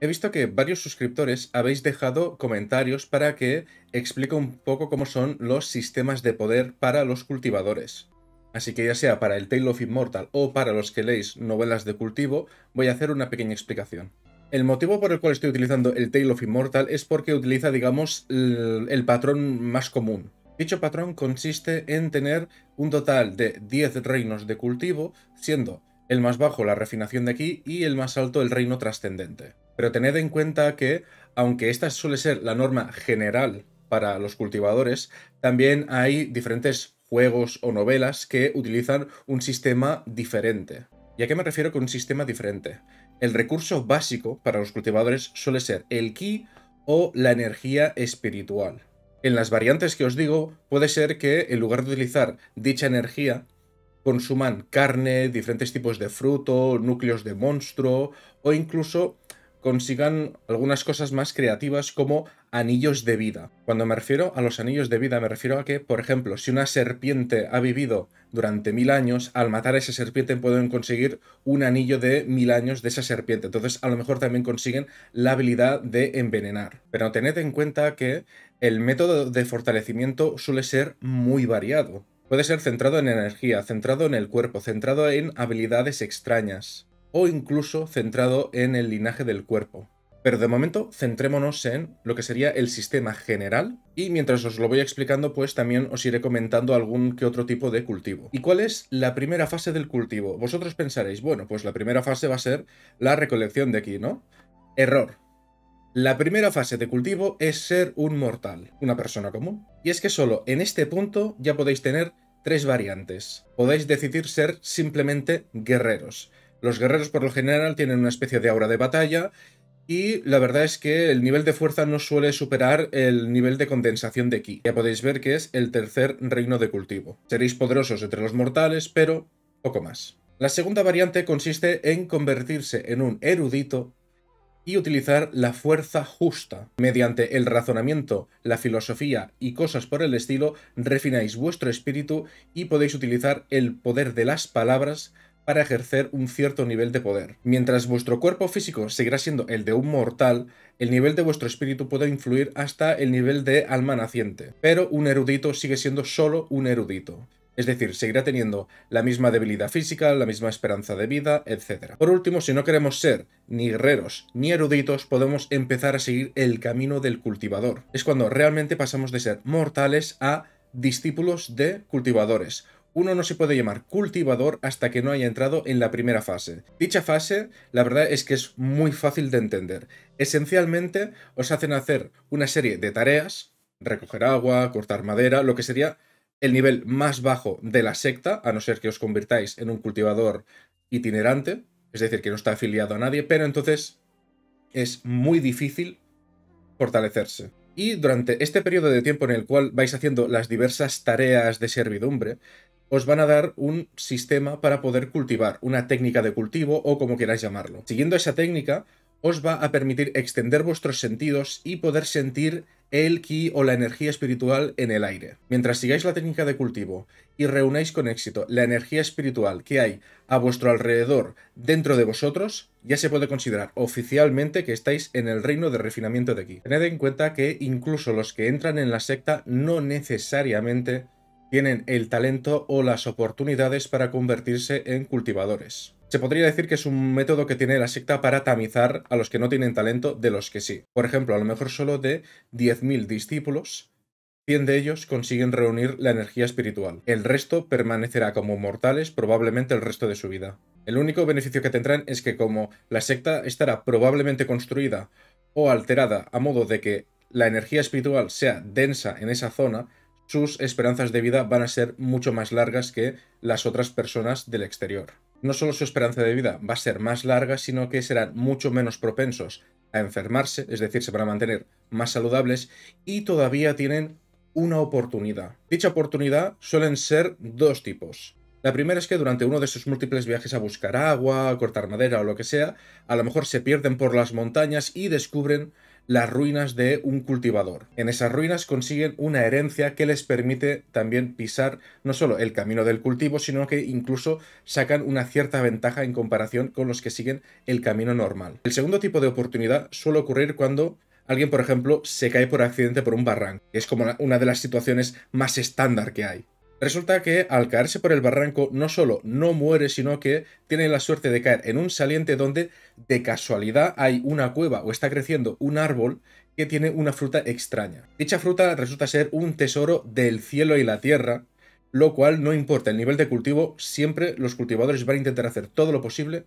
He visto que varios suscriptores habéis dejado comentarios para que explique un poco cómo son los sistemas de poder para los cultivadores. Así que ya sea para el Tale of Immortal o para los que leéis novelas de cultivo, voy a hacer una pequeña explicación. El motivo por el cual estoy utilizando el Tale of Immortal es porque utiliza, digamos, el, patrón más común. Dicho patrón consiste en tener un total de 10 reinos de cultivo, siendo el más bajo la refinación de aquí y el más alto el reino trascendente. Pero tened en cuenta que, aunque esta suele ser la norma general para los cultivadores, también hay diferentes juegos o novelas que utilizan un sistema diferente. ¿Y a qué me refiero con un sistema diferente? El recurso básico para los cultivadores suele ser el ki o la energía espiritual. En las variantes que os digo, puede ser que en lugar de utilizar dicha energía, consuman carne, diferentes tipos de fruto, núcleos de monstruo o incluso consigan algunas cosas más creativas como anillos de vida. Cuando me refiero a los anillos de vida, me refiero a que, por ejemplo, si una serpiente ha vivido durante mil años, al matar a esa serpiente pueden conseguir un anillo de mil años de esa serpiente. Entonces, a lo mejor también consiguen la habilidad de envenenar. Pero tened en cuenta que el método de fortalecimiento suele ser muy variado. Puede ser centrado en energía, centrado en el cuerpo, centrado en habilidades extrañas o incluso centrado en el linaje del cuerpo. Pero de momento centrémonos en lo que sería el sistema general y mientras os lo voy explicando pues también os iré comentando algún que otro tipo de cultivo. ¿Y cuál es la primera fase del cultivo? Vosotros pensaréis, bueno, pues la primera fase va a ser la recolección de aquí, ¿no? Error. La primera fase de cultivo es ser un mortal, una persona común. Y es que solo en este punto ya podéis tener tres variantes. Podéis decidir ser simplemente guerreros los guerreros por lo general tienen una especie de aura de batalla y la verdad es que el nivel de fuerza no suele superar el nivel de condensación de ki. Ya podéis ver que es el tercer reino de cultivo. Seréis poderosos entre los mortales, pero poco más. La segunda variante consiste en convertirse en un erudito y utilizar la fuerza justa. Mediante el razonamiento, la filosofía y cosas por el estilo, refináis vuestro espíritu y podéis utilizar el poder de las palabras para ejercer un cierto nivel de poder. Mientras vuestro cuerpo físico seguirá siendo el de un mortal, el nivel de vuestro espíritu puede influir hasta el nivel de alma naciente, pero un erudito sigue siendo solo un erudito. Es decir, seguirá teniendo la misma debilidad física, la misma esperanza de vida, etc. Por último, si no queremos ser ni guerreros ni eruditos, podemos empezar a seguir el camino del cultivador. Es cuando realmente pasamos de ser mortales a discípulos de cultivadores uno no se puede llamar cultivador hasta que no haya entrado en la primera fase. Dicha fase, la verdad es que es muy fácil de entender. Esencialmente, os hacen hacer una serie de tareas, recoger agua, cortar madera, lo que sería el nivel más bajo de la secta, a no ser que os convirtáis en un cultivador itinerante, es decir, que no está afiliado a nadie, pero entonces es muy difícil fortalecerse. Y durante este periodo de tiempo en el cual vais haciendo las diversas tareas de servidumbre, os van a dar un sistema para poder cultivar, una técnica de cultivo o como queráis llamarlo. Siguiendo esa técnica, os va a permitir extender vuestros sentidos y poder sentir el ki o la energía espiritual en el aire. Mientras sigáis la técnica de cultivo y reunáis con éxito la energía espiritual que hay a vuestro alrededor dentro de vosotros, ya se puede considerar oficialmente que estáis en el reino de refinamiento de ki. Tened en cuenta que incluso los que entran en la secta no necesariamente tienen el talento o las oportunidades para convertirse en cultivadores. Se podría decir que es un método que tiene la secta para tamizar a los que no tienen talento de los que sí. Por ejemplo, a lo mejor solo de 10.000 discípulos, 100 de ellos consiguen reunir la energía espiritual. El resto permanecerá como mortales probablemente el resto de su vida. El único beneficio que tendrán es que como la secta estará probablemente construida o alterada a modo de que la energía espiritual sea densa en esa zona, sus esperanzas de vida van a ser mucho más largas que las otras personas del exterior. No solo su esperanza de vida va a ser más larga, sino que serán mucho menos propensos a enfermarse, es decir, se van a mantener más saludables y todavía tienen una oportunidad. Dicha oportunidad suelen ser dos tipos. La primera es que durante uno de sus múltiples viajes a buscar agua, a cortar madera o lo que sea, a lo mejor se pierden por las montañas y descubren las ruinas de un cultivador. En esas ruinas consiguen una herencia que les permite también pisar no solo el camino del cultivo, sino que incluso sacan una cierta ventaja en comparación con los que siguen el camino normal. El segundo tipo de oportunidad suele ocurrir cuando alguien, por ejemplo, se cae por accidente por un barranco. Es como una de las situaciones más estándar que hay. Resulta que al caerse por el barranco no solo no muere, sino que tiene la suerte de caer en un saliente donde de casualidad hay una cueva o está creciendo un árbol que tiene una fruta extraña. Dicha fruta resulta ser un tesoro del cielo y la tierra, lo cual no importa el nivel de cultivo, siempre los cultivadores van a intentar hacer todo lo posible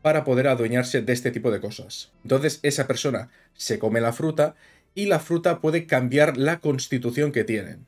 para poder adueñarse de este tipo de cosas. Entonces esa persona se come la fruta y la fruta puede cambiar la constitución que tienen.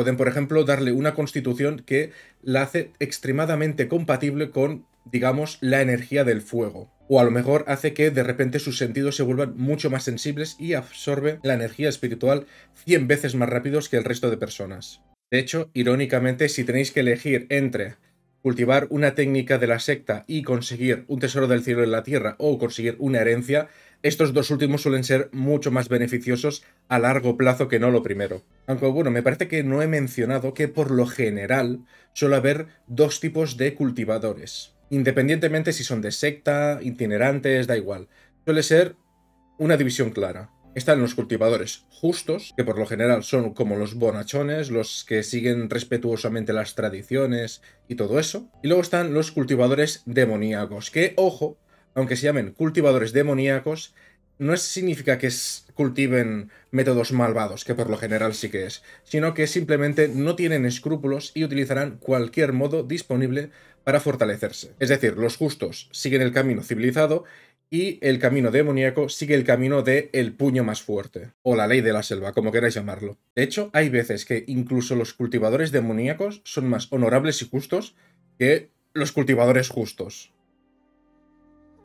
Pueden, por ejemplo, darle una constitución que la hace extremadamente compatible con, digamos, la energía del fuego. O a lo mejor hace que de repente sus sentidos se vuelvan mucho más sensibles y absorbe la energía espiritual 100 veces más rápidos que el resto de personas. De hecho, irónicamente, si tenéis que elegir entre cultivar una técnica de la secta y conseguir un tesoro del cielo en la tierra o conseguir una herencia, estos dos últimos suelen ser mucho más beneficiosos a largo plazo que no lo primero. Aunque bueno, me parece que no he mencionado que por lo general suele haber dos tipos de cultivadores. Independientemente si son de secta, itinerantes, da igual. Suele ser una división clara están los cultivadores justos, que por lo general son como los bonachones, los que siguen respetuosamente las tradiciones y todo eso. Y luego están los cultivadores demoníacos, que, ojo, aunque se llamen cultivadores demoníacos, no significa que cultiven métodos malvados, que por lo general sí que es, sino que simplemente no tienen escrúpulos y utilizarán cualquier modo disponible para fortalecerse. Es decir, los justos siguen el camino civilizado y el camino demoníaco sigue el camino de el puño más fuerte, o la ley de la selva, como queráis llamarlo. De hecho, hay veces que incluso los cultivadores demoníacos son más honorables y justos que los cultivadores justos.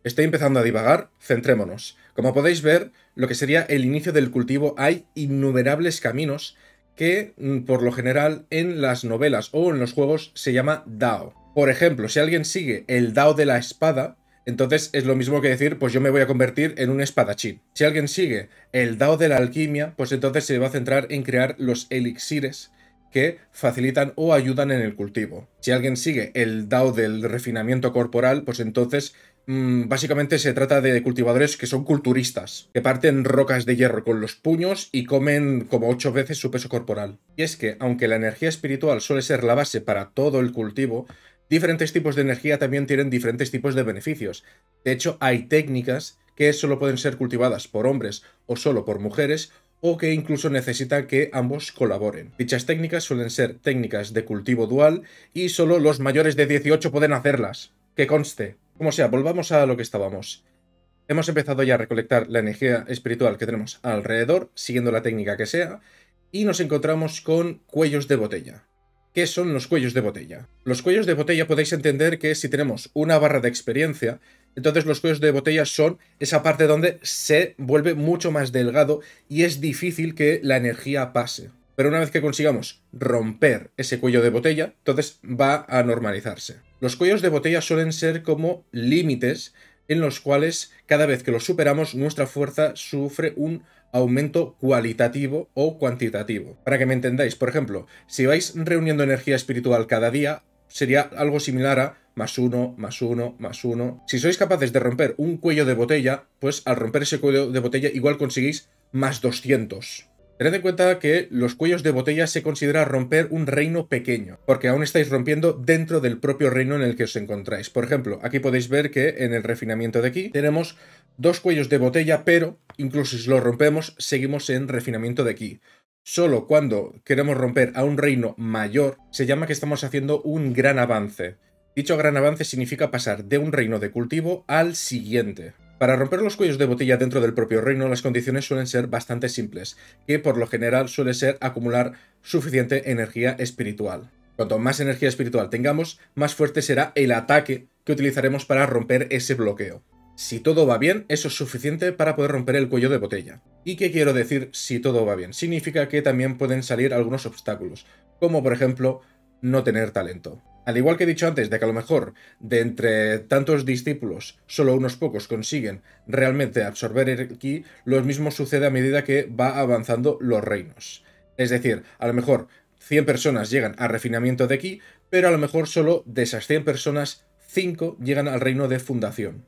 Estoy empezando a divagar, centrémonos. Como podéis ver, lo que sería el inicio del cultivo hay innumerables caminos que, mm, por lo general, en las novelas o en los juegos se llama DAO. Por ejemplo, si alguien sigue el DAO de la espada, entonces es lo mismo que decir, pues yo me voy a convertir en un espadachín. Si alguien sigue el Dao de la alquimia, pues entonces se va a centrar en crear los elixires que facilitan o ayudan en el cultivo. Si alguien sigue el DAO del refinamiento corporal, pues entonces mm, básicamente se trata de cultivadores que son culturistas, que parten rocas de hierro con los puños y comen como ocho veces su peso corporal. Y es que, aunque la energía espiritual suele ser la base para todo el cultivo, diferentes tipos de energía también tienen diferentes tipos de beneficios. De hecho, hay técnicas que solo pueden ser cultivadas por hombres o solo por mujeres o que incluso necesitan que ambos colaboren. Dichas técnicas suelen ser técnicas de cultivo dual y solo los mayores de 18 pueden hacerlas. Que conste. Como sea, volvamos a lo que estábamos. Hemos empezado ya a recolectar la energía espiritual que tenemos alrededor, siguiendo la técnica que sea, y nos encontramos con cuellos de botella. ¿Qué son los cuellos de botella? Los cuellos de botella podéis entender que si tenemos una barra de experiencia, entonces los cuellos de botella son esa parte donde se vuelve mucho más delgado y es difícil que la energía pase. Pero una vez que consigamos romper ese cuello de botella, entonces va a normalizarse. Los cuellos de botella suelen ser como límites en los cuales cada vez que los superamos nuestra fuerza sufre un aumento cualitativo o cuantitativo. Para que me entendáis, por ejemplo, si vais reuniendo energía espiritual cada día, sería algo similar a más uno, más uno, más uno. Si sois capaces de romper un cuello de botella, pues al romper ese cuello de botella igual conseguís más 200. Tened en cuenta que los cuellos de botella se considera romper un reino pequeño, porque aún estáis rompiendo dentro del propio reino en el que os encontráis. Por ejemplo, aquí podéis ver que en el refinamiento de aquí tenemos dos cuellos de botella, pero incluso si los rompemos, seguimos en refinamiento de aquí. Solo cuando queremos romper a un reino mayor, se llama que estamos haciendo un gran avance. Dicho gran avance significa pasar de un reino de cultivo al siguiente. Para romper los cuellos de botella dentro del propio reino, las condiciones suelen ser bastante simples, que por lo general suele ser acumular suficiente energía espiritual. Cuanto más energía espiritual tengamos, más fuerte será el ataque que utilizaremos para romper ese bloqueo. Si todo va bien, eso es suficiente para poder romper el cuello de botella. ¿Y qué quiero decir si todo va bien? Significa que también pueden salir algunos obstáculos, como por ejemplo no tener talento. Al igual que he dicho antes de que a lo mejor de entre tantos discípulos solo unos pocos consiguen realmente absorber el ki, lo mismo sucede a medida que va avanzando los reinos. Es decir, a lo mejor 100 personas llegan a refinamiento de ki, pero a lo mejor solo de esas 100 personas 5 llegan al reino de fundación.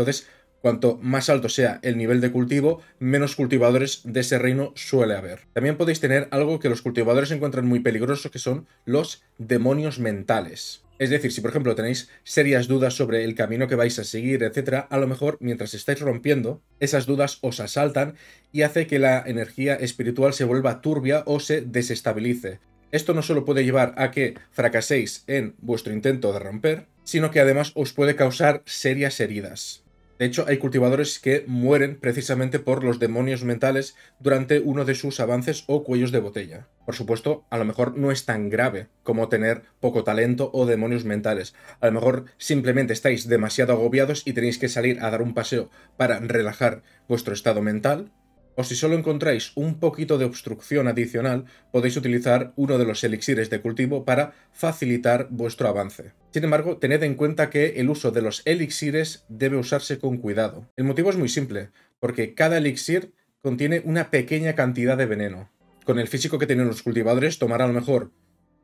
Entonces, Cuanto más alto sea el nivel de cultivo, menos cultivadores de ese reino suele haber. También podéis tener algo que los cultivadores encuentran muy peligroso, que son los demonios mentales. Es decir, si por ejemplo tenéis serias dudas sobre el camino que vais a seguir, etc., a lo mejor mientras estáis rompiendo, esas dudas os asaltan y hace que la energía espiritual se vuelva turbia o se desestabilice. Esto no solo puede llevar a que fracaséis en vuestro intento de romper, sino que además os puede causar serias heridas. De hecho, hay cultivadores que mueren precisamente por los demonios mentales durante uno de sus avances o cuellos de botella. Por supuesto, a lo mejor no es tan grave como tener poco talento o demonios mentales. A lo mejor simplemente estáis demasiado agobiados y tenéis que salir a dar un paseo para relajar vuestro estado mental, o si solo encontráis un poquito de obstrucción adicional, podéis utilizar uno de los elixires de cultivo para facilitar vuestro avance. Sin embargo, tened en cuenta que el uso de los elixires debe usarse con cuidado. El motivo es muy simple, porque cada elixir contiene una pequeña cantidad de veneno. Con el físico que tienen los cultivadores, tomará a lo mejor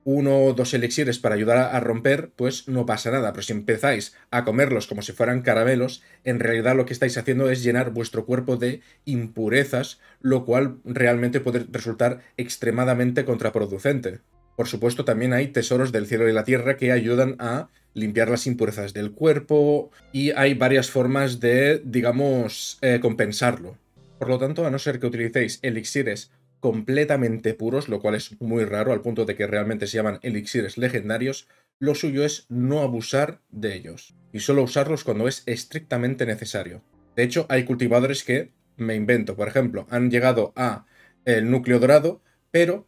uno o dos elixires para ayudar a romper, pues no pasa nada. Pero si empezáis a comerlos como si fueran caramelos, en realidad lo que estáis haciendo es llenar vuestro cuerpo de impurezas, lo cual realmente puede resultar extremadamente contraproducente. Por supuesto, también hay tesoros del cielo y la tierra que ayudan a limpiar las impurezas del cuerpo y hay varias formas de, digamos, eh, compensarlo. Por lo tanto, a no ser que utilicéis elixires completamente puros, lo cual es muy raro al punto de que realmente se llaman elixires legendarios, lo suyo es no abusar de ellos y solo usarlos cuando es estrictamente necesario. De hecho, hay cultivadores que, me invento, por ejemplo, han llegado a el núcleo dorado, pero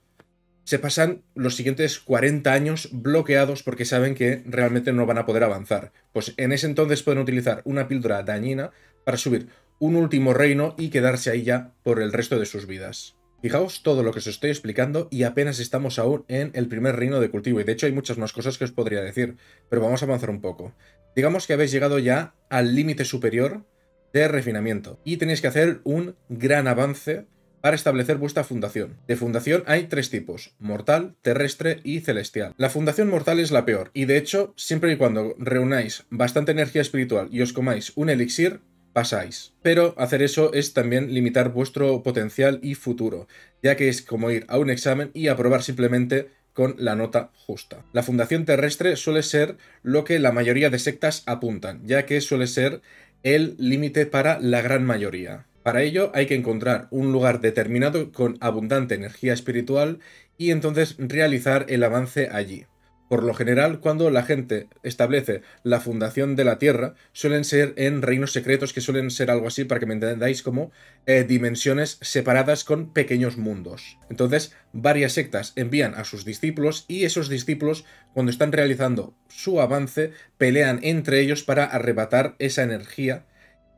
se pasan los siguientes 40 años bloqueados porque saben que realmente no van a poder avanzar. Pues en ese entonces pueden utilizar una píldora dañina para subir un último reino y quedarse ahí ya por el resto de sus vidas. Fijaos todo lo que os estoy explicando y apenas estamos aún en el primer reino de cultivo y de hecho hay muchas más cosas que os podría decir, pero vamos a avanzar un poco. Digamos que habéis llegado ya al límite superior de refinamiento y tenéis que hacer un gran avance para establecer vuestra fundación. De fundación hay tres tipos, mortal, terrestre y celestial. La fundación mortal es la peor, y de hecho, siempre y cuando reunáis bastante energía espiritual y os comáis un elixir, pasáis. Pero hacer eso es también limitar vuestro potencial y futuro, ya que es como ir a un examen y aprobar simplemente con la nota justa. La fundación terrestre suele ser lo que la mayoría de sectas apuntan, ya que suele ser el límite para la gran mayoría. Para ello hay que encontrar un lugar determinado con abundante energía espiritual y entonces realizar el avance allí. Por lo general, cuando la gente establece la fundación de la Tierra, suelen ser en reinos secretos que suelen ser algo así, para que me entendáis, como eh, dimensiones separadas con pequeños mundos. Entonces, varias sectas envían a sus discípulos y esos discípulos, cuando están realizando su avance, pelean entre ellos para arrebatar esa energía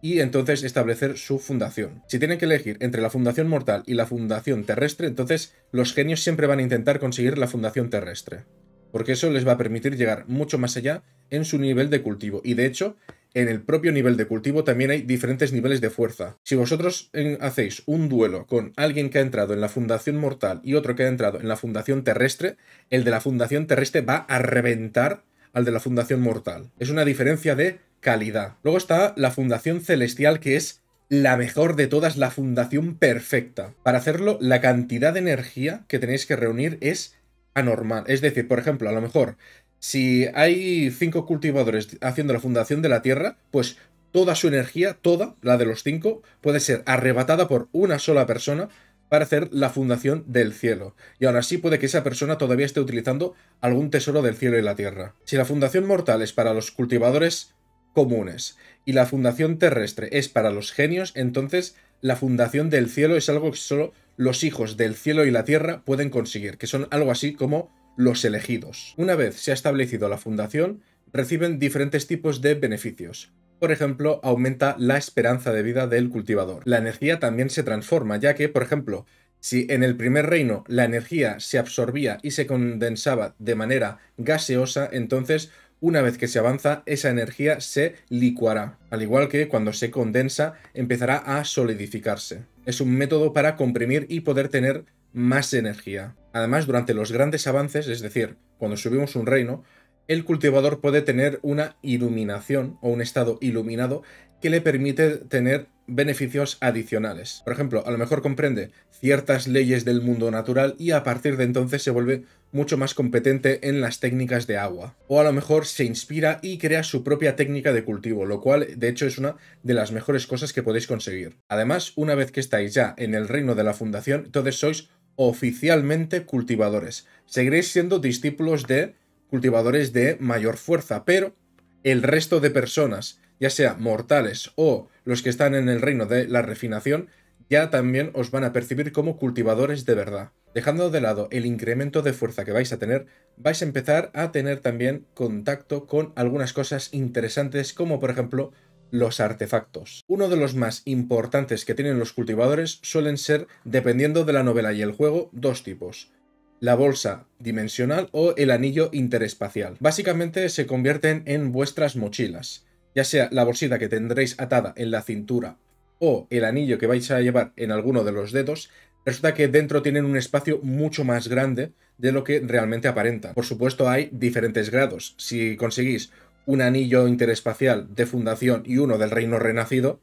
y entonces establecer su fundación. Si tienen que elegir entre la fundación mortal y la fundación terrestre, entonces los genios siempre van a intentar conseguir la fundación terrestre porque eso les va a permitir llegar mucho más allá en su nivel de cultivo. Y de hecho, en el propio nivel de cultivo también hay diferentes niveles de fuerza. Si vosotros hacéis un duelo con alguien que ha entrado en la Fundación Mortal y otro que ha entrado en la Fundación Terrestre, el de la Fundación Terrestre va a reventar al de la Fundación Mortal. Es una diferencia de calidad. Luego está la Fundación Celestial, que es la mejor de todas, la fundación perfecta. Para hacerlo, la cantidad de energía que tenéis que reunir es normal, Es decir, por ejemplo, a lo mejor si hay cinco cultivadores haciendo la fundación de la Tierra, pues toda su energía, toda la de los cinco, puede ser arrebatada por una sola persona para hacer la fundación del cielo. Y aún así puede que esa persona todavía esté utilizando algún tesoro del cielo y la tierra. Si la fundación mortal es para los cultivadores comunes y la fundación terrestre es para los genios, entonces la fundación del cielo es algo que solo los hijos del cielo y la tierra pueden conseguir, que son algo así como los elegidos. Una vez se ha establecido la fundación, reciben diferentes tipos de beneficios. Por ejemplo, aumenta la esperanza de vida del cultivador. La energía también se transforma, ya que, por ejemplo, si en el primer reino la energía se absorbía y se condensaba de manera gaseosa, entonces una vez que se avanza, esa energía se licuará, al igual que cuando se condensa empezará a solidificarse. Es un método para comprimir y poder tener más energía. Además, durante los grandes avances, es decir, cuando subimos un reino, el cultivador puede tener una iluminación o un estado iluminado que le permite tener beneficios adicionales. Por ejemplo, a lo mejor comprende ciertas leyes del mundo natural y a partir de entonces se vuelve mucho más competente en las técnicas de agua. O a lo mejor se inspira y crea su propia técnica de cultivo, lo cual de hecho es una de las mejores cosas que podéis conseguir. Además, una vez que estáis ya en el reino de la fundación, entonces sois oficialmente cultivadores. Seguiréis siendo discípulos de cultivadores de mayor fuerza, pero el resto de personas, ya sea mortales o los que están en el reino de la refinación ya también os van a percibir como cultivadores de verdad. Dejando de lado el incremento de fuerza que vais a tener, vais a empezar a tener también contacto con algunas cosas interesantes como por ejemplo los artefactos. Uno de los más importantes que tienen los cultivadores suelen ser, dependiendo de la novela y el juego, dos tipos. La bolsa dimensional o el anillo interespacial. Básicamente se convierten en vuestras mochilas ya sea la bolsita que tendréis atada en la cintura o el anillo que vais a llevar en alguno de los dedos, resulta que dentro tienen un espacio mucho más grande de lo que realmente aparenta. Por supuesto hay diferentes grados. Si conseguís un anillo interespacial de fundación y uno del reino renacido,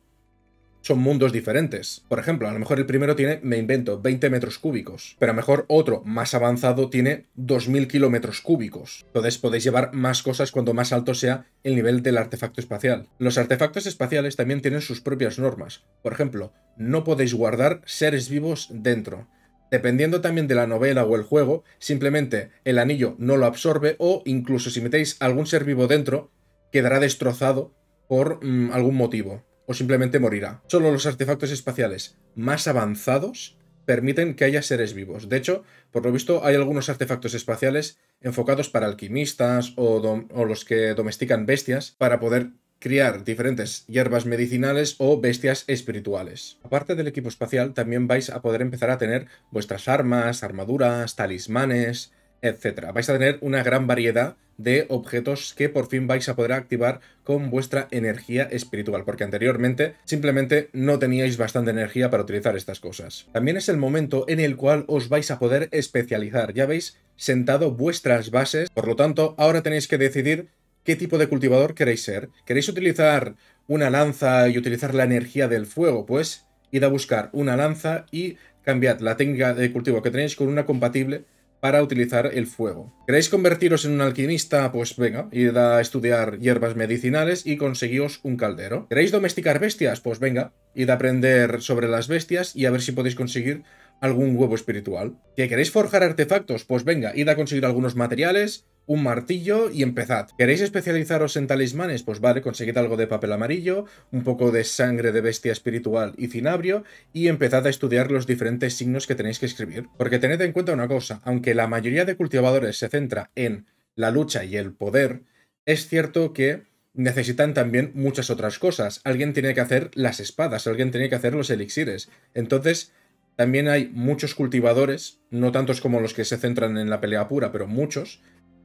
son mundos diferentes. Por ejemplo, a lo mejor el primero tiene, me invento, 20 metros cúbicos, pero a lo mejor otro más avanzado tiene 2.000 kilómetros cúbicos. Entonces podéis llevar más cosas cuando más alto sea el nivel del artefacto espacial. Los artefactos espaciales también tienen sus propias normas. Por ejemplo, no podéis guardar seres vivos dentro. Dependiendo también de la novela o el juego, simplemente el anillo no lo absorbe o incluso si metéis algún ser vivo dentro, quedará destrozado por mm, algún motivo o simplemente morirá. Solo los artefactos espaciales más avanzados permiten que haya seres vivos. De hecho, por lo visto, hay algunos artefactos espaciales enfocados para alquimistas o, los que domestican bestias para poder criar diferentes hierbas medicinales o bestias espirituales. Aparte del equipo espacial, también vais a poder empezar a tener vuestras armas, armaduras, talismanes, etcétera. Vais a tener una gran variedad de objetos que por fin vais a poder activar con vuestra energía espiritual, porque anteriormente simplemente no teníais bastante energía para utilizar estas cosas. También es el momento en el cual os vais a poder especializar, ya habéis sentado vuestras bases, por lo tanto ahora tenéis que decidir qué tipo de cultivador queréis ser. ¿Queréis utilizar una lanza y utilizar la energía del fuego? Pues id a buscar una lanza y cambiad la técnica de cultivo que tenéis con una compatible para utilizar el fuego. ¿Queréis convertiros en un alquimista? Pues venga, id a estudiar hierbas medicinales y conseguíos un caldero. ¿Queréis domesticar bestias? Pues venga, id a aprender sobre las bestias y a ver si podéis conseguir algún huevo espiritual. ¿Que queréis forjar artefactos? Pues venga, id a conseguir algunos materiales un martillo y empezad. ¿Queréis especializaros en talismanes? Pues vale, conseguid algo de papel amarillo, un poco de sangre de bestia espiritual y cinabrio y empezad a estudiar los diferentes signos que tenéis que escribir. Porque tened en cuenta una cosa, aunque la mayoría de cultivadores se centra en la lucha y el poder, es cierto que necesitan también muchas otras cosas. Alguien tiene que hacer las espadas, alguien tiene que hacer los elixires. Entonces, también hay muchos cultivadores, no tantos como los que se centran en la pelea pura, pero muchos,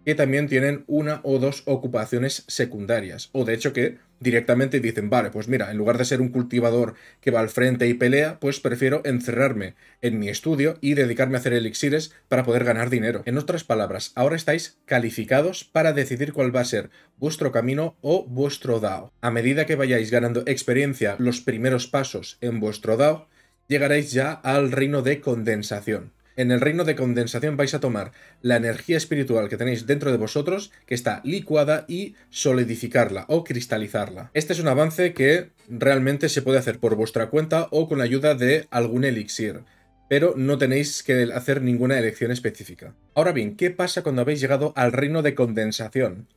que también tienen una o dos ocupaciones secundarias, o de hecho que directamente dicen, vale, pues mira, en lugar de ser un cultivador que va al frente y pelea, pues prefiero encerrarme en mi estudio y dedicarme a hacer elixires para poder ganar dinero. En otras palabras, ahora estáis calificados para decidir cuál va a ser vuestro camino o vuestro DAO. A medida que vayáis ganando experiencia los primeros pasos en vuestro DAO, llegaréis ya al reino de condensación en el reino de condensación vais a tomar la energía espiritual que tenéis dentro de vosotros, que está licuada, y solidificarla o cristalizarla. Este es un avance que realmente se puede hacer por vuestra cuenta o con la ayuda de algún elixir, pero no tenéis que hacer ninguna elección específica. Ahora bien, ¿qué pasa cuando habéis llegado al reino de condensación?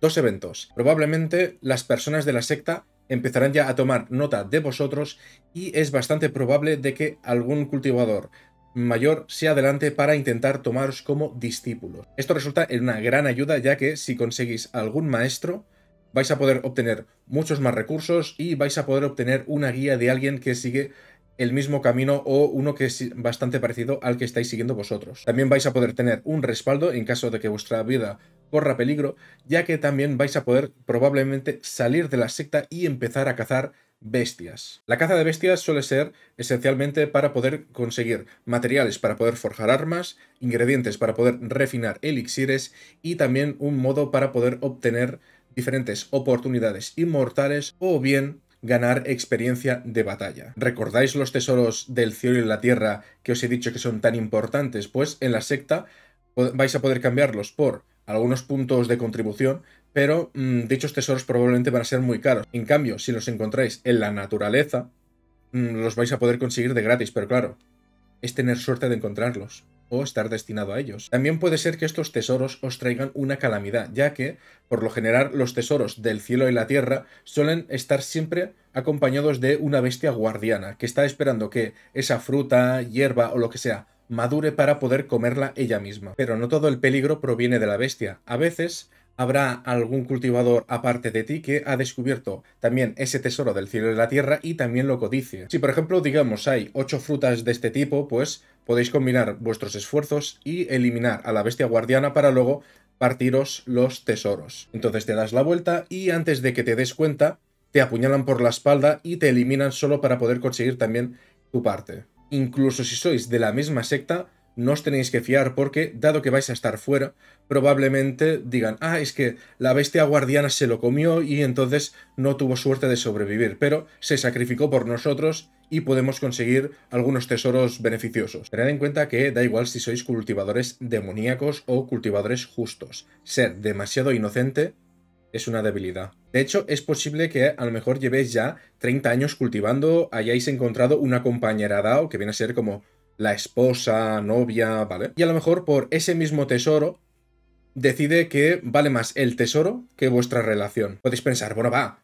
Dos eventos. Probablemente las personas de la secta empezarán ya a tomar nota de vosotros y es bastante probable de que algún cultivador mayor sea adelante para intentar tomaros como discípulos. Esto resulta en una gran ayuda ya que si conseguís algún maestro, vais a poder obtener muchos más recursos y vais a poder obtener una guía de alguien que sigue el mismo camino o uno que es bastante parecido al que estáis siguiendo vosotros. También vais a poder tener un respaldo en caso de que vuestra vida corra peligro, ya que también vais a poder probablemente salir de la secta y empezar a cazar bestias. La caza de bestias suele ser esencialmente para poder conseguir materiales para poder forjar armas, ingredientes para poder refinar elixires y también un modo para poder obtener diferentes oportunidades inmortales o bien ganar experiencia de batalla. ¿Recordáis los tesoros del cielo y la tierra que os he dicho que son tan importantes? Pues en la secta vais a poder cambiarlos por algunos puntos de contribución pero mm, dichos tesoros probablemente van a ser muy caros. En cambio, si los encontráis en la naturaleza, mm, los vais a poder conseguir de gratis, pero claro, es tener suerte de encontrarlos o estar destinado a ellos. También puede ser que estos tesoros os traigan una calamidad, ya que, por lo general, los tesoros del cielo y la tierra suelen estar siempre acompañados de una bestia guardiana, que está esperando que esa fruta, hierba o lo que sea madure para poder comerla ella misma. Pero no todo el peligro proviene de la bestia. A veces habrá algún cultivador aparte de ti que ha descubierto también ese tesoro del cielo y de la tierra y también lo codice. Si por ejemplo digamos hay ocho frutas de este tipo, pues podéis combinar vuestros esfuerzos y eliminar a la bestia guardiana para luego partiros los tesoros. Entonces te das la vuelta y antes de que te des cuenta, te apuñalan por la espalda y te eliminan solo para poder conseguir también tu parte. Incluso si sois de la misma secta, no os tenéis que fiar porque, dado que vais a estar fuera, probablemente digan, ah, es que la bestia guardiana se lo comió y entonces no tuvo suerte de sobrevivir, pero se sacrificó por nosotros y podemos conseguir algunos tesoros beneficiosos. Tened en cuenta que da igual si sois cultivadores demoníacos o cultivadores justos. Ser demasiado inocente es una debilidad. De hecho, es posible que a lo mejor llevéis ya 30 años cultivando, hayáis encontrado una compañera DAO que viene a ser como la esposa, novia, ¿vale? Y a lo mejor por ese mismo tesoro decide que vale más el tesoro que vuestra relación. Podéis pensar, bueno, va,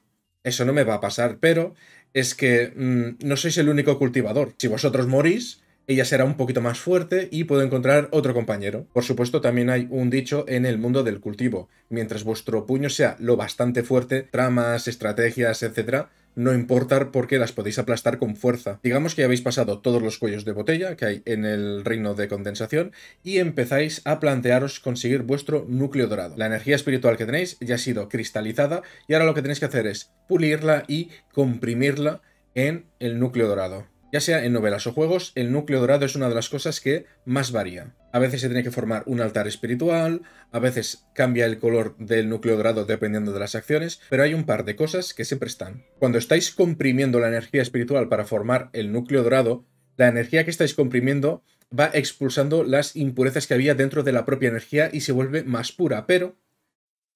eso no me va a pasar, pero es que mm, no sois el único cultivador. Si vosotros morís, ella será un poquito más fuerte y puedo encontrar otro compañero. Por supuesto, también hay un dicho en el mundo del cultivo. Mientras vuestro puño sea lo bastante fuerte, tramas, estrategias, etcétera, no importar porque las podéis aplastar con fuerza. Digamos que ya habéis pasado todos los cuellos de botella que hay en el reino de condensación y empezáis a plantearos conseguir vuestro núcleo dorado. La energía espiritual que tenéis ya ha sido cristalizada y ahora lo que tenéis que hacer es pulirla y comprimirla en el núcleo dorado. Ya sea en novelas o juegos, el núcleo dorado es una de las cosas que más varía. A veces se tiene que formar un altar espiritual, a veces cambia el color del núcleo dorado dependiendo de las acciones, pero hay un par de cosas que siempre están. Cuando estáis comprimiendo la energía espiritual para formar el núcleo dorado, la energía que estáis comprimiendo va expulsando las impurezas que había dentro de la propia energía y se vuelve más pura, pero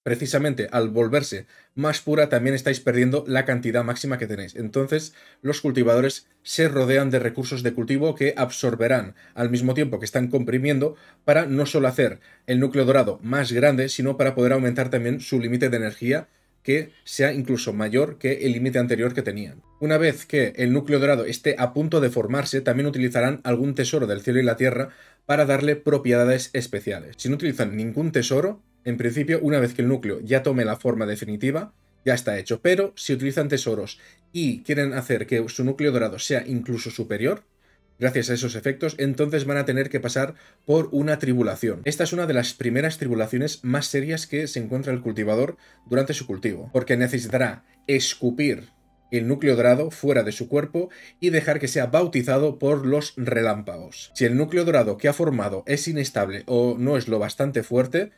precisamente al volverse más pura también estáis perdiendo la cantidad máxima que tenéis. Entonces los cultivadores se rodean de recursos de cultivo que absorberán al mismo tiempo que están comprimiendo para no solo hacer el núcleo dorado más grande, sino para poder aumentar también su límite de energía que sea incluso mayor que el límite anterior que tenían. Una vez que el núcleo dorado esté a punto de formarse, también utilizarán algún tesoro del cielo y la tierra para darle propiedades especiales. Si no utilizan ningún tesoro, en principio, una vez que el núcleo ya tome la forma definitiva, ya está hecho. Pero si utilizan tesoros y quieren hacer que su núcleo dorado sea incluso superior, gracias a esos efectos, entonces van a tener que pasar por una tribulación. Esta es una de las primeras tribulaciones más serias que se encuentra el cultivador durante su cultivo, porque necesitará escupir el núcleo dorado fuera de su cuerpo y dejar que sea bautizado por los relámpagos. Si el núcleo dorado que ha formado es inestable o no es lo bastante fuerte,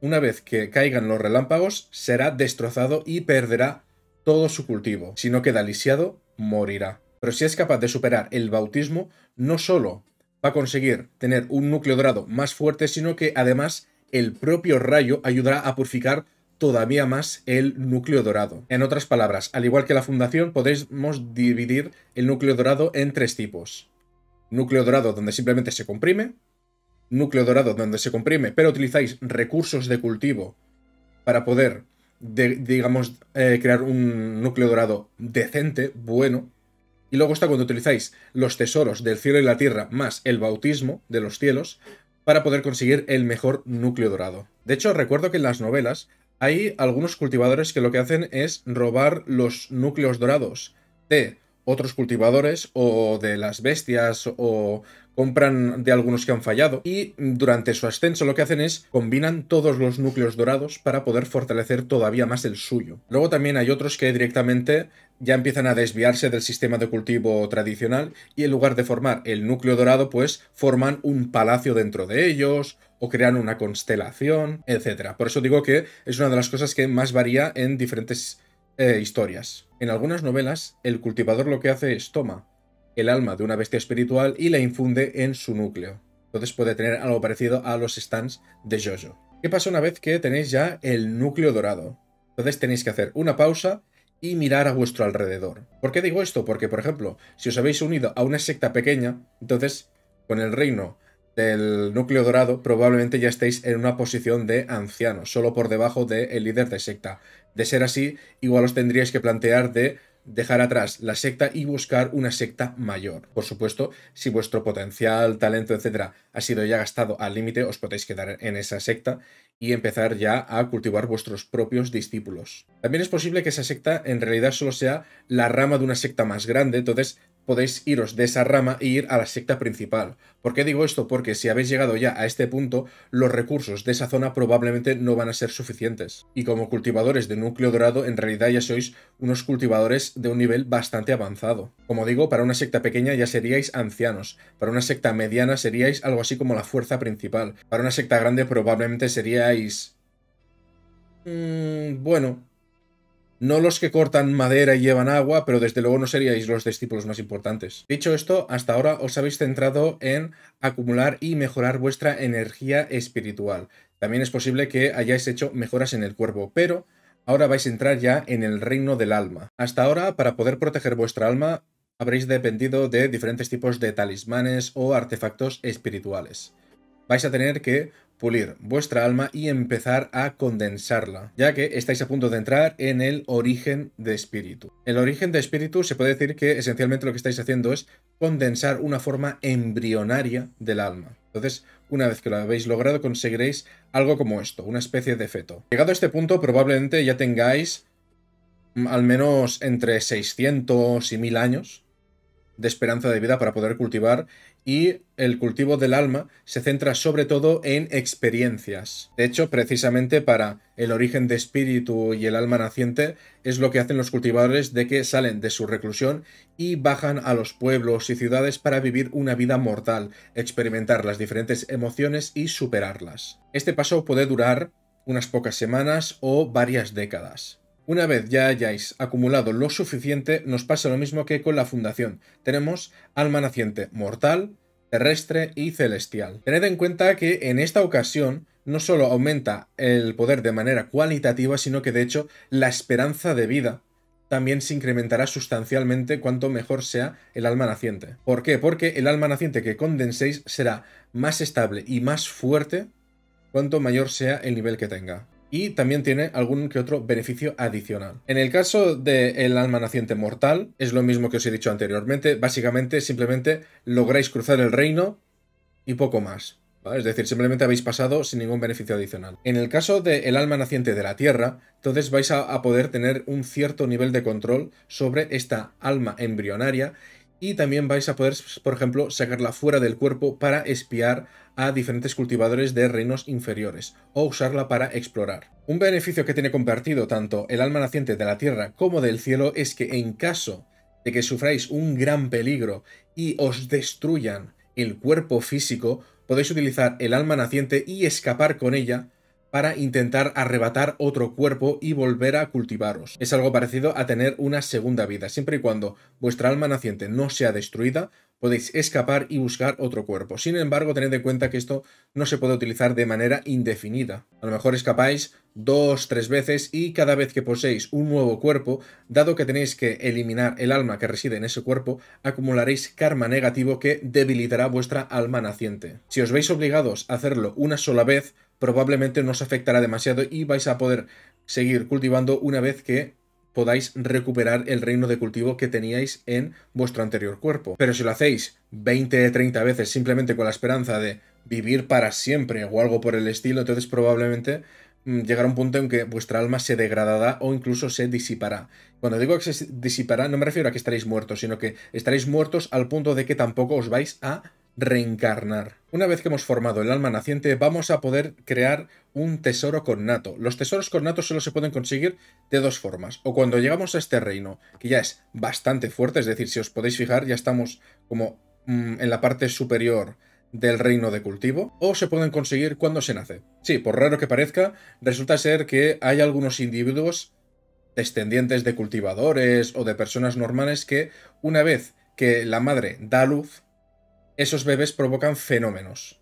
una vez que caigan los relámpagos, será destrozado y perderá todo su cultivo. Si no queda lisiado, morirá. Pero si es capaz de superar el bautismo, no solo va a conseguir tener un núcleo dorado más fuerte, sino que además el propio rayo ayudará a purificar todavía más el núcleo dorado. En otras palabras, al igual que la fundación, podemos dividir el núcleo dorado en tres tipos. Núcleo dorado donde simplemente se comprime, núcleo dorado donde se comprime, pero utilizáis recursos de cultivo para poder, digamos, eh, crear un núcleo dorado decente, bueno. Y luego está cuando utilizáis los tesoros del cielo y la tierra más el bautismo de los cielos para poder conseguir el mejor núcleo dorado. De hecho, recuerdo que en las novelas hay algunos cultivadores que lo que hacen es robar los núcleos dorados de otros cultivadores o de las bestias o compran de algunos que han fallado y durante su ascenso lo que hacen es combinan todos los núcleos dorados para poder fortalecer todavía más el suyo. Luego también hay otros que directamente ya empiezan a desviarse del sistema de cultivo tradicional y en lugar de formar el núcleo dorado, pues forman un palacio dentro de ellos o crean una constelación, etc. Por eso digo que es una de las cosas que más varía en diferentes eh, historias. En algunas novelas, el cultivador lo que hace es toma el alma de una bestia espiritual y la infunde en su núcleo. Entonces puede tener algo parecido a los stands de Jojo. ¿Qué pasa una vez que tenéis ya el núcleo dorado? Entonces tenéis que hacer una pausa y mirar a vuestro alrededor. ¿Por qué digo esto? Porque, por ejemplo, si os habéis unido a una secta pequeña, entonces con el reino del núcleo dorado probablemente ya estéis en una posición de anciano, solo por debajo del líder de secta. De ser así, igual os tendríais que plantear de dejar atrás la secta y buscar una secta mayor. Por supuesto, si vuestro potencial, talento, etcétera, ha sido ya gastado al límite, os podéis quedar en esa secta y empezar ya a cultivar vuestros propios discípulos. También es posible que esa secta en realidad solo sea la rama de una secta más grande, entonces podéis iros de esa rama e ir a la secta principal. ¿Por qué digo esto? Porque si habéis llegado ya a este punto, los recursos de esa zona probablemente no van a ser suficientes. Y como cultivadores de núcleo dorado, en realidad ya sois unos cultivadores de un nivel bastante avanzado. Como digo, para una secta pequeña ya seríais ancianos, para una secta mediana seríais algo así como la fuerza principal, para una secta grande probablemente seríais... Mm, bueno, no los que cortan madera y llevan agua, pero desde luego no seríais los discípulos más importantes. Dicho esto, hasta ahora os habéis centrado en acumular y mejorar vuestra energía espiritual. También es posible que hayáis hecho mejoras en el cuerpo, pero ahora vais a entrar ya en el reino del alma. Hasta ahora, para poder proteger vuestra alma, habréis dependido de diferentes tipos de talismanes o artefactos espirituales vais a tener que pulir vuestra alma y empezar a condensarla, ya que estáis a punto de entrar en el origen de espíritu. El origen de espíritu se puede decir que esencialmente lo que estáis haciendo es condensar una forma embrionaria del alma. Entonces, una vez que lo habéis logrado, conseguiréis algo como esto, una especie de feto. Llegado a este punto, probablemente ya tengáis mm, al menos entre 600 y 1000 años de esperanza de vida para poder cultivar y el cultivo del alma se centra sobre todo en experiencias. De hecho, precisamente para el origen de espíritu y el alma naciente es lo que hacen los cultivadores de que salen de su reclusión y bajan a los pueblos y ciudades para vivir una vida mortal, experimentar las diferentes emociones y superarlas. Este paso puede durar unas pocas semanas o varias décadas. Una vez ya hayáis acumulado lo suficiente, nos pasa lo mismo que con la fundación. Tenemos alma naciente mortal, terrestre y celestial. Tened en cuenta que en esta ocasión no solo aumenta el poder de manera cualitativa, sino que de hecho la esperanza de vida también se incrementará sustancialmente cuanto mejor sea el alma naciente. ¿Por qué? Porque el alma naciente que condenséis será más estable y más fuerte cuanto mayor sea el nivel que tenga y también tiene algún que otro beneficio adicional. En el caso del alma naciente mortal, es lo mismo que os he dicho anteriormente, básicamente simplemente lográis cruzar el reino y poco más. Es decir, simplemente habéis pasado sin ningún beneficio adicional. En el caso del alma naciente de la Tierra, entonces vais a poder tener un cierto nivel de control sobre esta alma embrionaria y también vais a poder, por ejemplo, sacarla fuera del cuerpo para espiar a diferentes cultivadores de reinos inferiores o usarla para explorar. Un beneficio que tiene compartido tanto el alma naciente de la tierra como del cielo es que en caso de que sufráis un gran peligro y os destruyan el cuerpo físico, podéis utilizar el alma naciente y escapar con ella para intentar arrebatar otro cuerpo y volver a cultivaros. Es algo parecido a tener una segunda vida. Siempre y cuando vuestra alma naciente no sea destruida, podéis escapar y buscar otro cuerpo. Sin embargo, tened en cuenta que esto no se puede utilizar de manera indefinida. A lo mejor escapáis dos, tres veces y cada vez que poseéis un nuevo cuerpo, dado que tenéis que eliminar el alma que reside en ese cuerpo, acumularéis karma negativo que debilitará vuestra alma naciente. Si os veis obligados a hacerlo una sola vez, probablemente no os afectará demasiado y vais a poder seguir cultivando una vez que podáis recuperar el reino de cultivo que teníais en vuestro anterior cuerpo. Pero si lo hacéis 20, 30 veces simplemente con la esperanza de vivir para siempre o algo por el estilo, entonces probablemente mm, llegará un punto en que vuestra alma se degradará o incluso se disipará. Cuando digo que se disipará, no me refiero a que estaréis muertos, sino que estaréis muertos al punto de que tampoco os vais a reencarnar. Una vez que hemos formado el alma naciente, vamos a poder crear un tesoro connato. Los tesoros connatos solo se pueden conseguir de dos formas. O cuando llegamos a este reino, que ya es bastante fuerte, es decir, si os podéis fijar, ya estamos como mm, en la parte superior del reino de cultivo, o se pueden conseguir cuando se nace. Sí, por raro que parezca, resulta ser que hay algunos individuos descendientes de cultivadores o de personas normales que una vez que la madre da luz, esos bebés provocan fenómenos.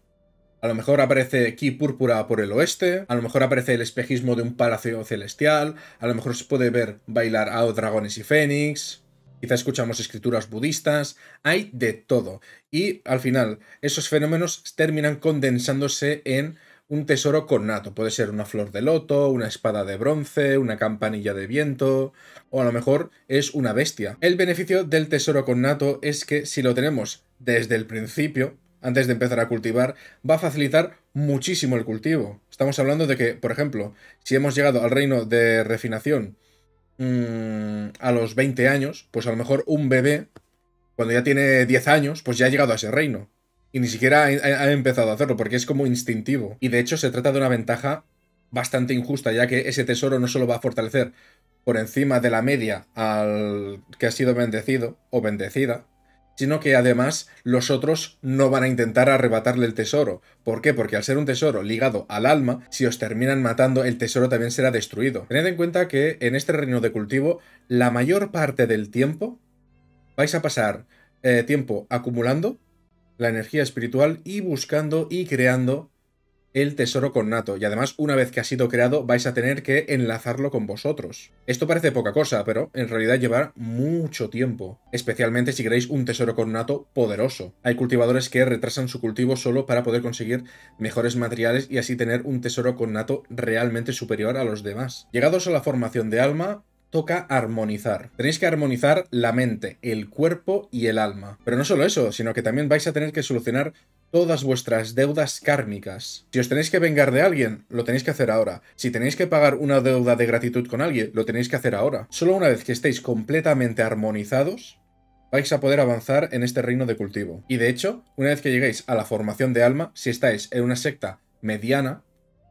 A lo mejor aparece Ki púrpura por el oeste, a lo mejor aparece el espejismo de un palacio celestial, a lo mejor se puede ver bailar a dragones y fénix, quizá escuchamos escrituras budistas, hay de todo. Y al final, esos fenómenos terminan condensándose en un tesoro connato. Puede ser una flor de loto, una espada de bronce, una campanilla de viento, o a lo mejor es una bestia. El beneficio del tesoro nato es que si lo tenemos desde el principio, antes de empezar a cultivar, va a facilitar muchísimo el cultivo. Estamos hablando de que, por ejemplo, si hemos llegado al reino de refinación mm, a los 20 años, pues a lo mejor un bebé, cuando ya tiene 10 años, pues ya ha llegado a ese reino. Y ni siquiera ha empezado a hacerlo porque es como instintivo. Y de hecho se trata de una ventaja bastante injusta, ya que ese tesoro no solo va a fortalecer por encima de la media al que ha sido bendecido o bendecida, sino que además los otros no van a intentar arrebatarle el tesoro. ¿Por qué? Porque al ser un tesoro ligado al alma, si os terminan matando, el tesoro también será destruido. Tened en cuenta que en este reino de cultivo, la mayor parte del tiempo vais a pasar eh, tiempo acumulando la energía espiritual y buscando y creando el tesoro con nato. Y además, una vez que ha sido creado, vais a tener que enlazarlo con vosotros. Esto parece poca cosa, pero en realidad llevará mucho tiempo. Especialmente si queréis un tesoro connato poderoso. Hay cultivadores que retrasan su cultivo solo para poder conseguir mejores materiales y así tener un tesoro connato realmente superior a los demás. Llegados a la formación de alma, toca armonizar. Tenéis que armonizar la mente, el cuerpo y el alma. Pero no solo eso, sino que también vais a tener que solucionar todas vuestras deudas kármicas. Si os tenéis que vengar de alguien, lo tenéis que hacer ahora. Si tenéis que pagar una deuda de gratitud con alguien, lo tenéis que hacer ahora. Solo una vez que estéis completamente armonizados, vais a poder avanzar en este reino de cultivo. Y de hecho, una vez que lleguéis a la formación de alma, si estáis en una secta mediana,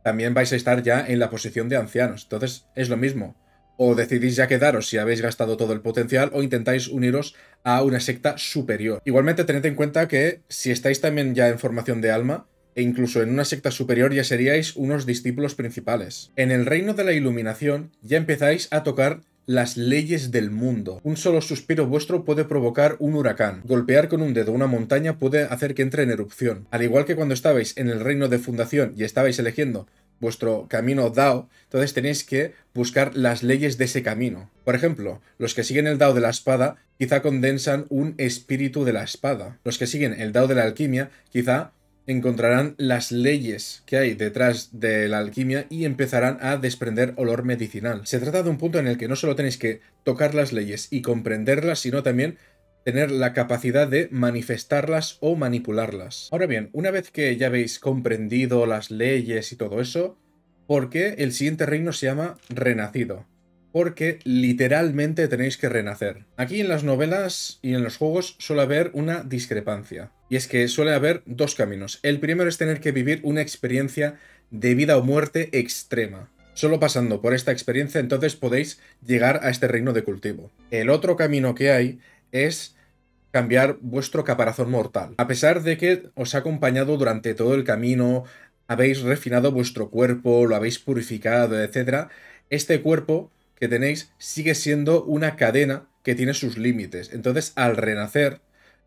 también vais a estar ya en la posición de ancianos. Entonces es lo mismo o decidís ya quedaros si habéis gastado todo el potencial o intentáis uniros a una secta superior. Igualmente tened en cuenta que si estáis también ya en formación de alma, e incluso en una secta superior ya seríais unos discípulos principales. En el reino de la iluminación ya empezáis a tocar las leyes del mundo. Un solo suspiro vuestro puede provocar un huracán. Golpear con un dedo una montaña puede hacer que entre en erupción. Al igual que cuando estabais en el reino de fundación y estabais eligiendo vuestro camino DAO, entonces tenéis que buscar las leyes de ese camino. Por ejemplo, los que siguen el DAO de la espada quizá condensan un espíritu de la espada. Los que siguen el DAO de la alquimia quizá encontrarán las leyes que hay detrás de la alquimia y empezarán a desprender olor medicinal. Se trata de un punto en el que no solo tenéis que tocar las leyes y comprenderlas, sino también tener la capacidad de manifestarlas o manipularlas. Ahora bien, una vez que ya habéis comprendido las leyes y todo eso, ¿por qué el siguiente reino se llama Renacido? Porque literalmente tenéis que renacer. Aquí en las novelas y en los juegos suele haber una discrepancia. Y es que suele haber dos caminos. El primero es tener que vivir una experiencia de vida o muerte extrema. Solo pasando por esta experiencia entonces podéis llegar a este reino de cultivo. El otro camino que hay es cambiar vuestro caparazón mortal. A pesar de que os ha acompañado durante todo el camino, habéis refinado vuestro cuerpo, lo habéis purificado, etc., este cuerpo que tenéis sigue siendo una cadena que tiene sus límites. Entonces, al renacer,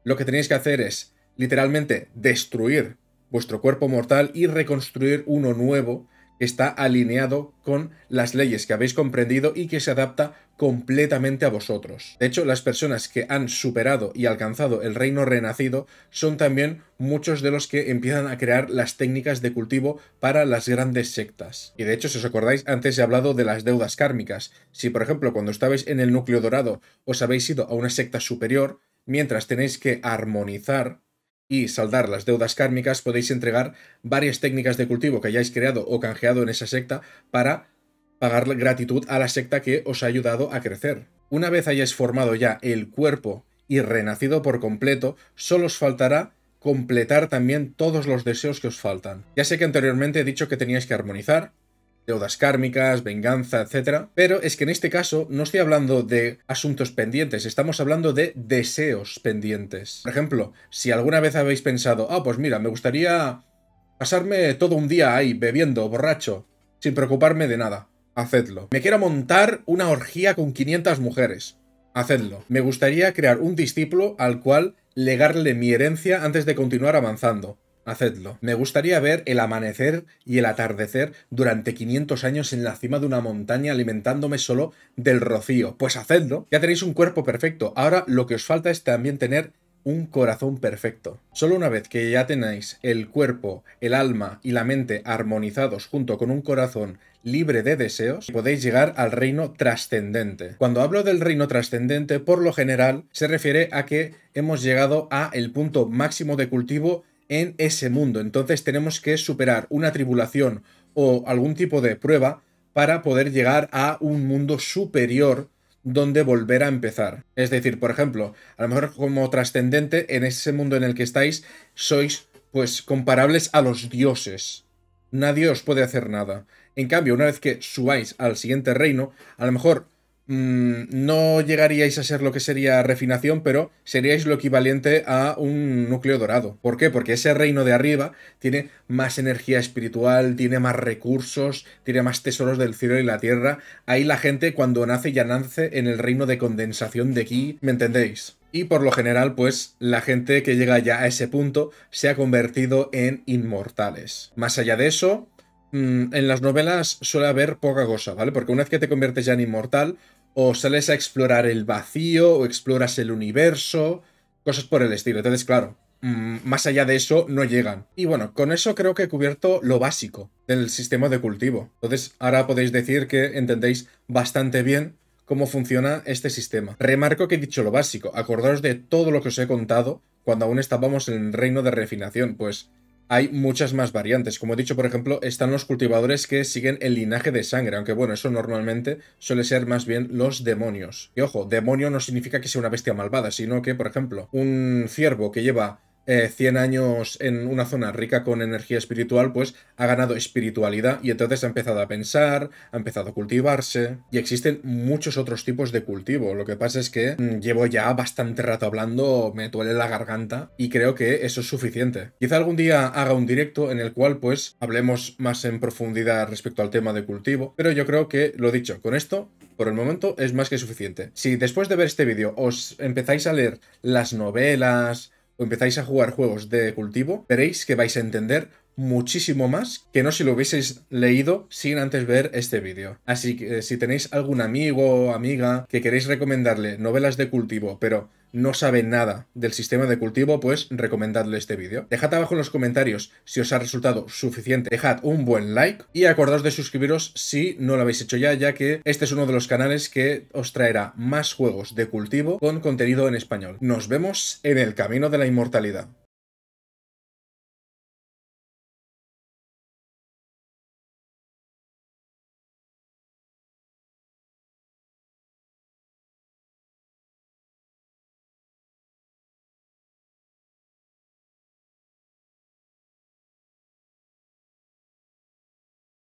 lo que tenéis que hacer es literalmente destruir vuestro cuerpo mortal y reconstruir uno nuevo está alineado con las leyes que habéis comprendido y que se adapta completamente a vosotros. De hecho, las personas que han superado y alcanzado el reino renacido son también muchos de los que empiezan a crear las técnicas de cultivo para las grandes sectas. Y de hecho, si os acordáis, antes he hablado de las deudas kármicas. Si, por ejemplo, cuando estabais en el núcleo dorado os habéis ido a una secta superior, mientras tenéis que armonizar y saldar las deudas kármicas, podéis entregar varias técnicas de cultivo que hayáis creado o canjeado en esa secta para pagar gratitud a la secta que os ha ayudado a crecer. Una vez hayáis formado ya el cuerpo y renacido por completo, solo os faltará completar también todos los deseos que os faltan. Ya sé que anteriormente he dicho que teníais que armonizar, deudas kármicas, venganza, etc. Pero es que en este caso no estoy hablando de asuntos pendientes, estamos hablando de deseos pendientes. Por ejemplo, si alguna vez habéis pensado, ah, pues mira, me gustaría pasarme todo un día ahí bebiendo, borracho, sin preocuparme de nada. Hacedlo. Me quiero montar una orgía con 500 mujeres. Hacedlo. Me gustaría crear un discípulo al cual legarle mi herencia antes de continuar avanzando. Hacedlo. Me gustaría ver el amanecer y el atardecer durante 500 años en la cima de una montaña alimentándome solo del rocío. Pues hacedlo. Ya tenéis un cuerpo perfecto. Ahora lo que os falta es también tener un corazón perfecto. Solo una vez que ya tenéis el cuerpo, el alma y la mente armonizados junto con un corazón libre de deseos, podéis llegar al reino trascendente. Cuando hablo del reino trascendente, por lo general se refiere a que hemos llegado a el punto máximo de cultivo en ese mundo. Entonces tenemos que superar una tribulación o algún tipo de prueba para poder llegar a un mundo superior donde volver a empezar. Es decir, por ejemplo, a lo mejor como trascendente en ese mundo en el que estáis sois pues comparables a los dioses. Nadie os puede hacer nada. En cambio, una vez que subáis al siguiente reino, a lo mejor Mm, no llegaríais a ser lo que sería refinación, pero seríais lo equivalente a un núcleo dorado. ¿Por qué? Porque ese reino de arriba tiene más energía espiritual, tiene más recursos, tiene más tesoros del cielo y la tierra. Ahí la gente cuando nace ya nace en el reino de condensación de ki, ¿me entendéis? Y por lo general, pues la gente que llega ya a ese punto se ha convertido en inmortales. Más allá de eso, mm, en las novelas suele haber poca cosa, ¿vale? Porque una vez que te conviertes ya en inmortal, o sales a explorar el vacío, o exploras el universo, cosas por el estilo. Entonces, claro, mm, más allá de eso no llegan. Y bueno, con eso creo que he cubierto lo básico del sistema de cultivo. Entonces, ahora podéis decir que entendéis bastante bien cómo funciona este sistema. Remarco que he dicho lo básico, acordaros de todo lo que os he contado cuando aún estábamos en el reino de refinación, pues hay muchas más variantes. Como he dicho, por ejemplo, están los cultivadores que siguen el linaje de sangre, aunque bueno, eso normalmente suele ser más bien los demonios. Y ojo, demonio no significa que sea una bestia malvada, sino que, por ejemplo, un ciervo que lleva 100 eh, años en una zona rica con energía espiritual, pues ha ganado espiritualidad y entonces ha empezado a pensar, ha empezado a cultivarse y existen muchos otros tipos de cultivo. Lo que pasa es que mm, llevo ya bastante rato hablando, me duele la garganta y creo que eso es suficiente. Quizá algún día haga un directo en el cual pues hablemos más en profundidad respecto al tema de cultivo, pero yo creo que lo dicho, con esto por el momento es más que suficiente. Si después de ver este vídeo os empezáis a leer las novelas, o empezáis a jugar juegos de cultivo, veréis que vais a entender muchísimo más que no si lo hubieseis leído sin antes ver este vídeo. Así que eh, si tenéis algún amigo o amiga que queréis recomendarle novelas de cultivo, pero no sabe nada del sistema de cultivo, pues recomendadle este vídeo. Dejad abajo en los comentarios si os ha resultado suficiente, dejad un buen like y acordaos de suscribiros si no lo habéis hecho ya, ya que este es uno de los canales que os traerá más juegos de cultivo con contenido en español. Nos vemos en el camino de la inmortalidad.